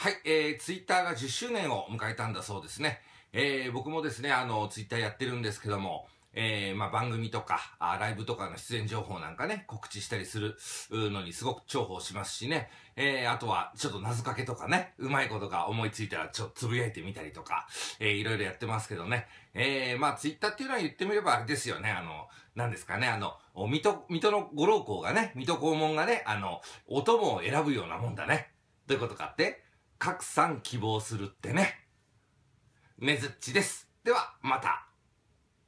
はい、えー、ツイッターが10周年を迎えたんだそうですね。えー、僕もですね、あの、ツイッターやってるんですけども、えー、まあ、番組とか、あライブとかの出演情報なんかね、告知したりするのにすごく重宝しますしね、えー、あとは、ちょっと謎かけとかね、うまいことが思いついたら、ちょっとつぶやいてみたりとか、えー、いろいろやってますけどね、えー、まあ、ツイッターっていうのは言ってみればあれですよね、あの、なんですかね、あの、水戸、水戸の五老公がね、水戸黄門がね、あの、お供を選ぶようなもんだね。どういうことかって拡散希望するってね。ねずっちです。では、また。